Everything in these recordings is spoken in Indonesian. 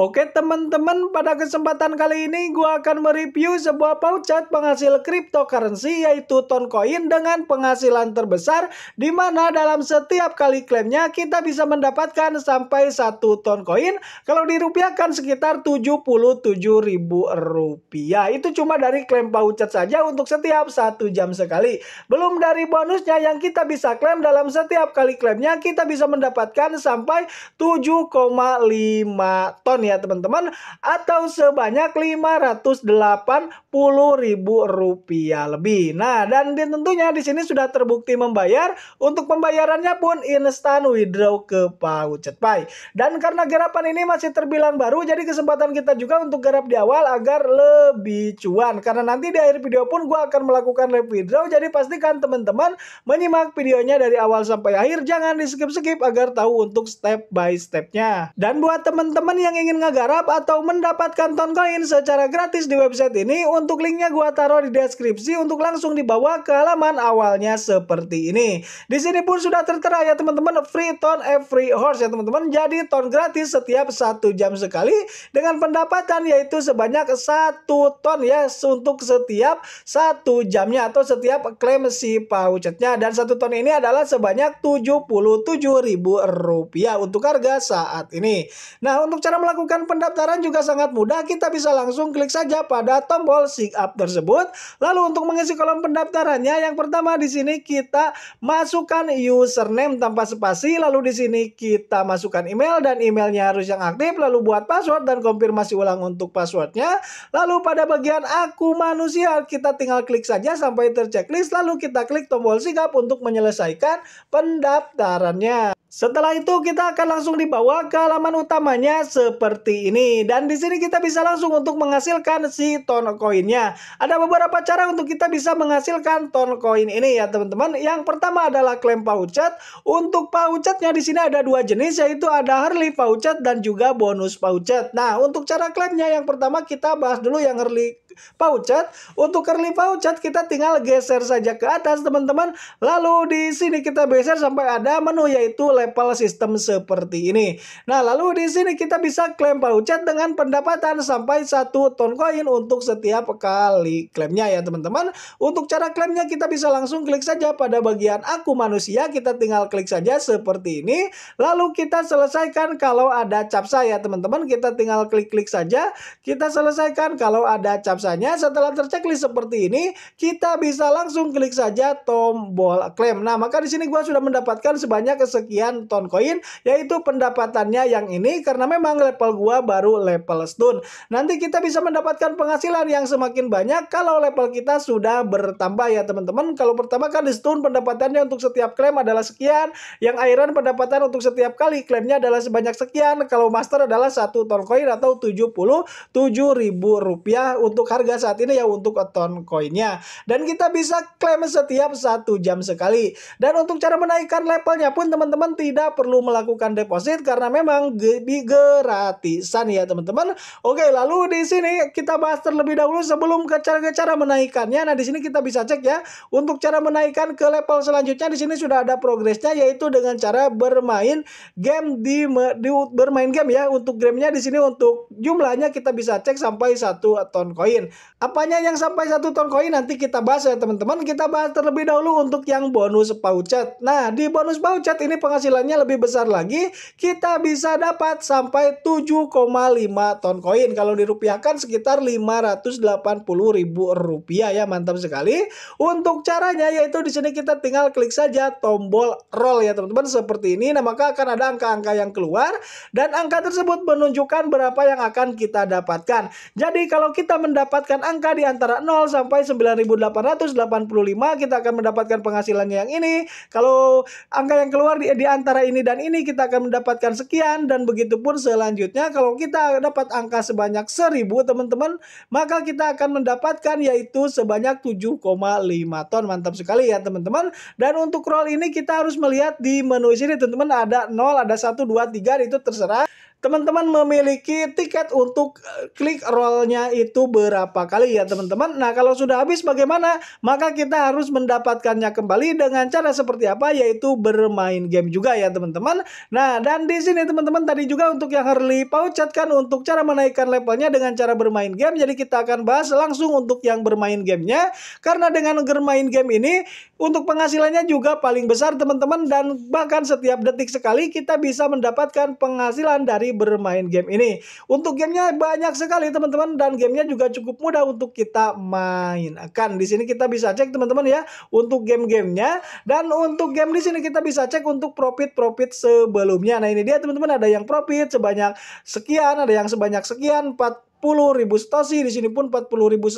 Oke teman-teman, pada kesempatan kali ini gue akan mereview sebuah pouchat penghasil cryptocurrency yaitu Toncoin dengan penghasilan terbesar di mana dalam setiap kali klaimnya kita bisa mendapatkan sampai satu toncoin kalau dirupiahkan sekitar 77 ribu rupiah. Itu cuma dari klaim pouchat saja untuk setiap satu jam sekali. Belum dari bonusnya yang kita bisa klaim dalam setiap kali klaimnya kita bisa mendapatkan sampai 7,5 ton ya ya teman-teman atau sebanyak 580 ribu rupiah lebih. Nah dan tentunya di sini sudah terbukti membayar untuk pembayarannya pun instan withdraw ke PAU Pay. Dan karena garapan ini masih terbilang baru jadi kesempatan kita juga untuk garap di awal agar lebih cuan karena nanti di akhir video pun gue akan melakukan withdraw jadi pastikan teman-teman menyimak videonya dari awal sampai akhir jangan di skip-skip agar tahu untuk step by stepnya. Dan buat teman-teman yang ingin ingin ngegarap atau mendapatkan ton koin secara gratis di website ini, untuk linknya gua taruh di deskripsi untuk langsung dibawa ke halaman awalnya seperti ini. Di sini pun sudah tertera ya teman-teman, free ton every horse ya teman-teman. Jadi ton gratis setiap satu jam sekali dengan pendapatan yaitu sebanyak satu ton ya untuk setiap satu jamnya atau setiap klaim si pouchetnya dan satu ton ini adalah sebanyak rp rupiah untuk harga saat ini. Nah, untuk cara melakukan melakukan pendaftaran juga sangat mudah. Kita bisa langsung klik saja pada tombol sign up tersebut. Lalu untuk mengisi kolom pendaftarannya, yang pertama di sini kita masukkan username tanpa spasi. Lalu di sini kita masukkan email dan emailnya harus yang aktif. Lalu buat password dan konfirmasi ulang untuk passwordnya. Lalu pada bagian aku manusia, kita tinggal klik saja sampai terchecklist. Lalu kita klik tombol sign up untuk menyelesaikan pendaftarannya. Setelah itu kita akan langsung dibawa ke halaman utamanya seperti seperti ini. Dan di sini kita bisa langsung untuk menghasilkan si ton koinnya. Ada beberapa cara untuk kita bisa menghasilkan ton koin ini ya teman-teman. Yang pertama adalah klaim pouchet. Untuk pouchetnya di sini ada dua jenis yaitu ada early pouchet dan juga bonus pouchet. Nah untuk cara klaimnya yang pertama kita bahas dulu yang early Paucat. Untuk curly Paucat kita tinggal geser saja ke atas teman-teman. Lalu di sini kita geser sampai ada menu yaitu level sistem seperti ini. Nah lalu di sini kita bisa klaim Paucat dengan pendapatan sampai satu ton koin untuk setiap kali klaimnya ya teman-teman. Untuk cara klaimnya kita bisa langsung klik saja pada bagian aku manusia. Kita tinggal klik saja seperti ini. Lalu kita selesaikan kalau ada capsa ya teman-teman. Kita tinggal klik-klik saja. Kita selesaikan kalau ada capsa saja Setelah terceklis seperti ini, kita bisa langsung klik saja tombol klaim. Nah, maka di sini gua sudah mendapatkan sebanyak sekian ton koin, yaitu pendapatannya yang ini karena memang level gua baru level stun. Nanti kita bisa mendapatkan penghasilan yang semakin banyak kalau level kita sudah bertambah ya teman-teman. Kalau pertama kan di stun pendapatannya untuk setiap klaim adalah sekian, yang iron pendapatan untuk setiap kali klaimnya adalah sebanyak sekian. Kalau master adalah satu ton koin atau 77.000 rupiah untuk harga saat ini ya untuk ton koinnya. Dan kita bisa klaim setiap satu jam sekali. Dan untuk cara menaikkan levelnya pun teman-teman tidak perlu melakukan deposit karena memang gratisan ya teman-teman. Oke, lalu di sini kita bahas terlebih dahulu sebelum ke cara-cara menaikkannya. Nah, di sini kita bisa cek ya untuk cara menaikkan ke level selanjutnya di sini sudah ada progresnya yaitu dengan cara bermain game di, di bermain game ya. Untuk gamenya di sini untuk jumlahnya kita bisa cek sampai satu ton koin koin. Apanya yang sampai satu ton koin nanti kita bahas ya teman-teman. Kita bahas terlebih dahulu untuk yang bonus pouchet. Nah di bonus pouchet ini penghasilannya lebih besar lagi. Kita bisa dapat sampai 7,5 ton koin. Kalau dirupiahkan sekitar 580 ribu rupiah ya mantap sekali. Untuk caranya yaitu di sini kita tinggal klik saja tombol roll ya teman-teman seperti ini. Nah maka akan ada angka-angka yang keluar dan angka tersebut menunjukkan berapa yang akan kita dapatkan. Jadi kalau kita mendapatkan mendapatkan angka di antara 0 sampai 9885 kita akan mendapatkan penghasilannya yang ini. Kalau angka yang keluar di, di antara ini dan ini kita akan mendapatkan sekian dan begitu pun selanjutnya. Kalau kita dapat angka sebanyak 1000 teman-teman, maka kita akan mendapatkan yaitu sebanyak 7,5 ton. Mantap sekali ya teman-teman. Dan untuk roll ini kita harus melihat di menu sini teman-teman ada 0, ada 1, 2, 3 itu terserah teman-teman memiliki tiket untuk eh, klik rollnya itu berapa kali ya teman-teman. Nah kalau sudah habis bagaimana? Maka kita harus mendapatkannya kembali dengan cara seperti apa? Yaitu bermain game juga ya teman-teman. Nah dan di sini teman-teman tadi juga untuk yang early pouchat kan untuk cara menaikkan levelnya dengan cara bermain game. Jadi kita akan bahas langsung untuk yang bermain gamenya. Karena dengan bermain game ini untuk penghasilannya juga paling besar teman-teman. Dan bahkan setiap detik sekali kita bisa mendapatkan penghasilan dari bermain game ini. Untuk gamenya banyak sekali teman-teman dan gamenya juga cukup mudah untuk kita main. Akan di sini kita bisa cek teman-teman ya untuk game-gamenya dan untuk game di sini kita bisa cek untuk profit-profit sebelumnya. Nah ini dia teman-teman ada yang profit sebanyak sekian, ada yang sebanyak sekian 4 ribu stasi di sini pun 40 ribu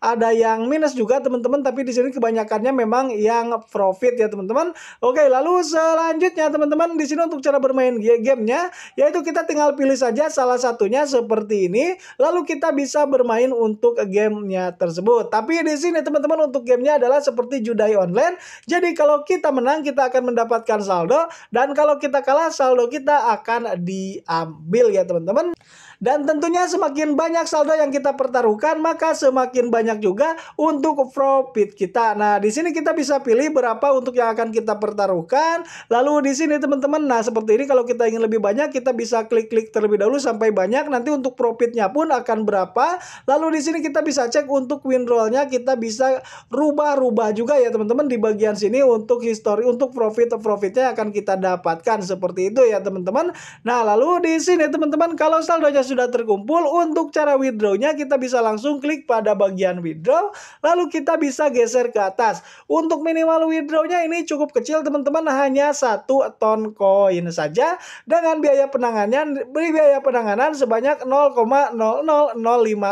Ada yang minus juga teman-teman, tapi di sini kebanyakannya memang yang profit ya teman-teman. Oke, lalu selanjutnya teman-teman di sini untuk cara bermain gamenya yaitu kita tinggal pilih saja salah satunya seperti ini, lalu kita bisa bermain untuk gamenya tersebut. Tapi di sini teman-teman untuk gamenya adalah seperti judai online. Jadi kalau kita menang kita akan mendapatkan saldo dan kalau kita kalah saldo kita akan diambil ya teman-teman. Dan tentunya semakin semakin banyak saldo yang kita pertaruhkan, maka semakin banyak juga untuk profit kita. Nah, di sini kita bisa pilih berapa untuk yang akan kita pertaruhkan. Lalu di sini teman-teman, nah seperti ini kalau kita ingin lebih banyak, kita bisa klik-klik terlebih dahulu sampai banyak. Nanti untuk profitnya pun akan berapa. Lalu di sini kita bisa cek untuk win rollnya kita bisa rubah-rubah juga ya teman-teman di bagian sini untuk history untuk profit profitnya akan kita dapatkan seperti itu ya teman-teman. Nah lalu di sini teman-teman kalau saldonya sudah terkumpul untuk untuk cara withdrawnya kita bisa langsung klik pada bagian withdraw lalu kita bisa geser ke atas untuk minimal withdrawnya ini cukup kecil teman-teman hanya satu ton koin saja dengan biaya penanganannya beri biaya penanganan sebanyak 0,0005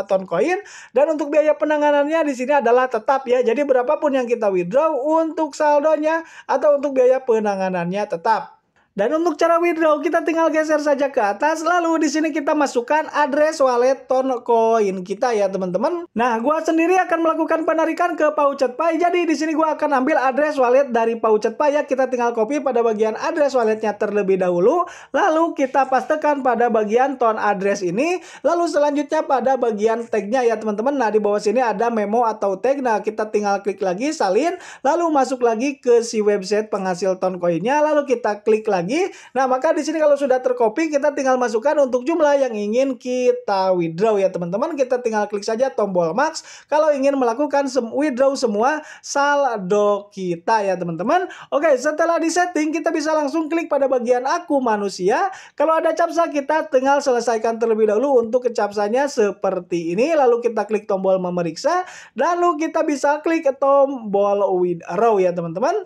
ton koin dan untuk biaya penanganannya di sini adalah tetap ya jadi berapapun yang kita withdraw untuk saldonya atau untuk biaya penanganannya tetap dan untuk cara withdraw kita tinggal geser saja ke atas lalu di sini kita masukkan address wallet ton Coin kita ya teman-teman. Nah, gua sendiri akan melakukan penarikan ke Paucet Pay. Jadi di sini gua akan ambil address wallet dari Paucet Pay ya. Kita tinggal copy pada bagian address walletnya terlebih dahulu, lalu kita pastekan pada bagian ton address ini, lalu selanjutnya pada bagian tagnya ya teman-teman. Nah, di bawah sini ada memo atau tag. Nah, kita tinggal klik lagi salin, lalu masuk lagi ke si website penghasil ton Coinnya, lalu kita klik lagi lagi. Nah, maka di sini kalau sudah tercopy, kita tinggal masukkan untuk jumlah yang ingin kita withdraw ya teman-teman. Kita tinggal klik saja tombol max kalau ingin melakukan sem withdraw semua saldo kita ya teman-teman. Oke, setelah di setting kita bisa langsung klik pada bagian aku manusia. Kalau ada capsa, kita tinggal selesaikan terlebih dahulu untuk kecapsanya seperti ini. Lalu kita klik tombol memeriksa, lalu kita bisa klik tombol withdraw ya teman-teman.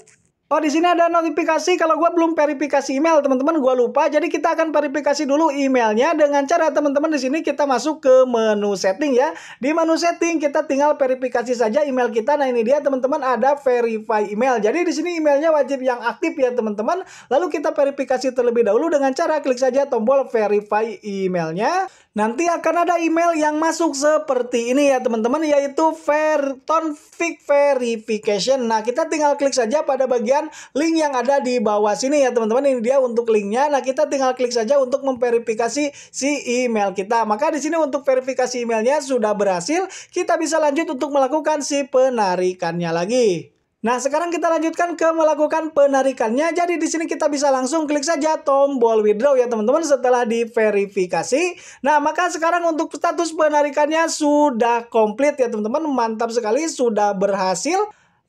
Oh di sini ada notifikasi kalau gue belum verifikasi email teman-teman gue lupa jadi kita akan verifikasi dulu emailnya dengan cara teman-teman di sini kita masuk ke menu setting ya di menu setting kita tinggal verifikasi saja email kita nah ini dia teman-teman ada verify email jadi di sini emailnya wajib yang aktif ya teman-teman lalu kita verifikasi terlebih dahulu dengan cara klik saja tombol verify emailnya nanti akan ada email yang masuk seperti ini ya teman-teman yaitu ver config verification nah kita tinggal klik saja pada bagian menggunakan link yang ada di bawah sini ya teman-teman. Ini dia untuk linknya. Nah kita tinggal klik saja untuk memverifikasi si email kita. Maka di sini untuk verifikasi emailnya sudah berhasil. Kita bisa lanjut untuk melakukan si penarikannya lagi. Nah, sekarang kita lanjutkan ke melakukan penarikannya. Jadi di sini kita bisa langsung klik saja tombol withdraw ya teman-teman setelah diverifikasi. Nah, maka sekarang untuk status penarikannya sudah komplit ya teman-teman. Mantap sekali sudah berhasil.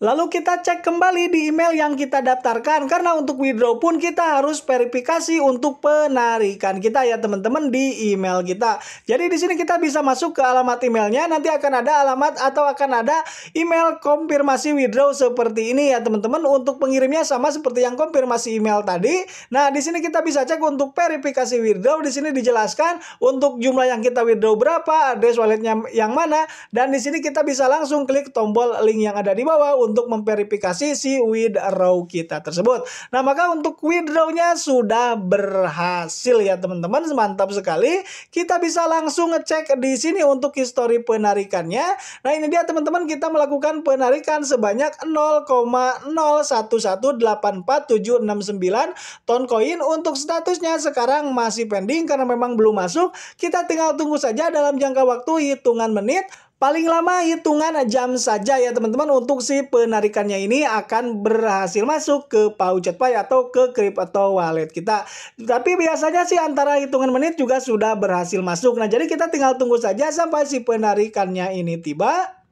Lalu kita cek kembali di email yang kita daftarkan karena untuk withdraw pun kita harus verifikasi untuk penarikan kita ya teman-teman di email kita. Jadi di sini kita bisa masuk ke alamat emailnya nanti akan ada alamat atau akan ada email konfirmasi withdraw seperti ini ya teman-teman untuk pengirimnya sama seperti yang konfirmasi email tadi. Nah, di sini kita bisa cek untuk verifikasi withdraw di sini dijelaskan untuk jumlah yang kita withdraw berapa, address walletnya yang mana dan di sini kita bisa langsung klik tombol link yang ada di bawah untuk untuk memverifikasi si withdraw kita tersebut. Nah, maka untuk withdrawnya sudah berhasil ya teman-teman. Mantap sekali. Kita bisa langsung ngecek di sini untuk histori penarikannya. Nah, ini dia teman-teman kita melakukan penarikan sebanyak 0,01184769 ton koin untuk statusnya sekarang masih pending karena memang belum masuk. Kita tinggal tunggu saja dalam jangka waktu hitungan menit Paling lama hitungan jam saja ya teman-teman untuk si penarikannya ini akan berhasil masuk ke Paucet Pay atau ke crypto wallet kita. Tapi biasanya sih antara hitungan menit juga sudah berhasil masuk. Nah jadi kita tinggal tunggu saja sampai si penarikannya ini tiba.